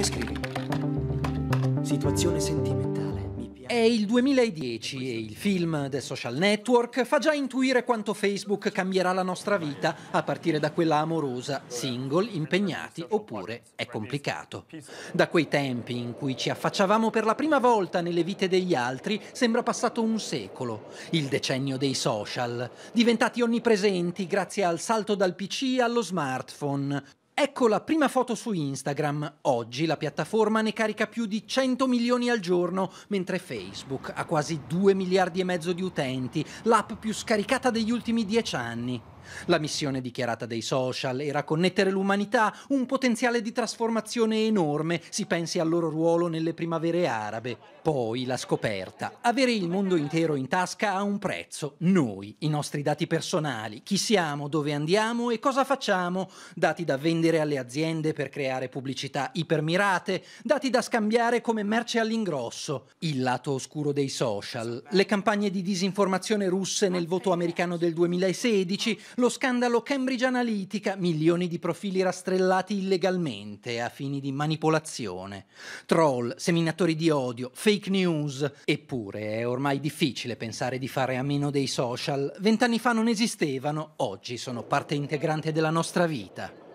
Che scrivi? Situazione sentimentale. È il 2010 e il film The Social Network fa già intuire quanto Facebook cambierà la nostra vita a partire da quella amorosa, single, impegnati oppure è complicato. Da quei tempi in cui ci affacciavamo per la prima volta nelle vite degli altri sembra passato un secolo, il decennio dei social, diventati onnipresenti grazie al salto dal PC allo smartphone, Ecco la prima foto su Instagram. Oggi la piattaforma ne carica più di 100 milioni al giorno, mentre Facebook ha quasi 2 miliardi e mezzo di utenti, l'app più scaricata degli ultimi 10 anni. La missione dichiarata dei social era connettere l'umanità, un potenziale di trasformazione enorme, si pensi al loro ruolo nelle primavere arabe. Poi la scoperta, avere il mondo intero in tasca ha un prezzo, noi, i nostri dati personali, chi siamo, dove andiamo e cosa facciamo, dati da vendere alle aziende per creare pubblicità ipermirate, dati da scambiare come merce all'ingrosso, il lato oscuro dei social, le campagne di disinformazione russe nel voto americano del 2016, lo scandalo Cambridge Analytica, milioni di profili rastrellati illegalmente a fini di manipolazione, troll, seminatori di odio, fake news. Eppure è ormai difficile pensare di fare a meno dei social. Vent'anni fa non esistevano, oggi sono parte integrante della nostra vita.